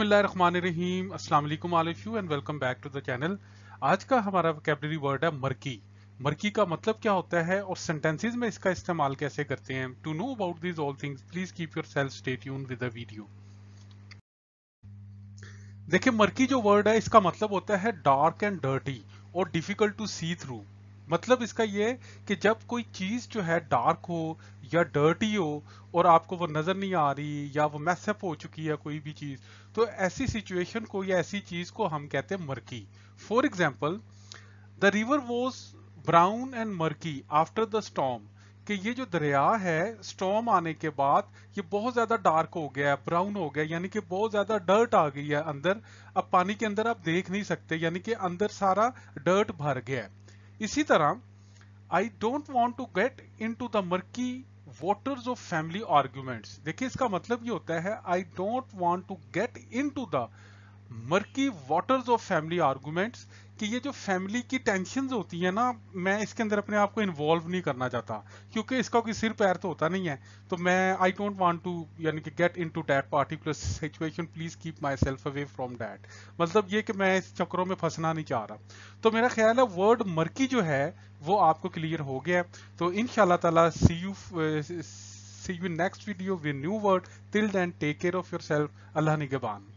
रहीम अस्सलाम वालेकुम all of you and welcome back to the channel आज का हमारा वोकेबलरी वर्ड है मर्की मर्की का मतलब क्या होता है और सेंटेंसेस में इसका इस्तेमाल कैसे करते हैं to know about this all things please keep yourself stay यून विद वीडियो देखिए मर्की जो वर्ड है इसका मतलब होता है डार्क एंड डर्टी और डिफिकल्ट टू सी थ्रू मतलब इसका ये कि जब कोई चीज़ जो है डार्क हो या डर्टी हो और आपको वो नज़र नहीं आ रही या वो मैसअप हो चुकी है कोई भी चीज़ तो ऐसी सिचुएशन को या ऐसी चीज़ को हम कहते हैं murky for example the river was brown and murky after the storm कि ये जो दरिया है स्टॉम आने के बाद ये बहुत ज़्यादा डार्क हो गया है ब्राउन हो गया यानी कि बहुत ज़्यादा डर्ट आ गई है अंदर अब पानी के अंदर आप देख नहीं सकते यानी कि अंदर सारा डर्ट भर गया है इसी तरह I don't want to get into the murky waters of family arguments देखिए इसका मतलब ये होता है I don't want to get into the murky waters of family arguments कि ये जो फैमिली की टेंशन होती है ना मैं इसके अंदर अपने आप को इन्वॉल्व नहीं करना चाहता क्योंकि इसका कोई सिर पैर तो होता नहीं है तो मैं आई डोंट वॉन्ट टू यानी कि get into that particular situation please keep myself away from that मतलब ये कि मैं इस चक्करों में फंसना नहीं चाह रहा तो मेरा ख्याल है वर्ड मर्की जो है वो आपको क्लियर हो गया तो इन ताला see you see you next video with new word till then take care of yourself Allah निगबान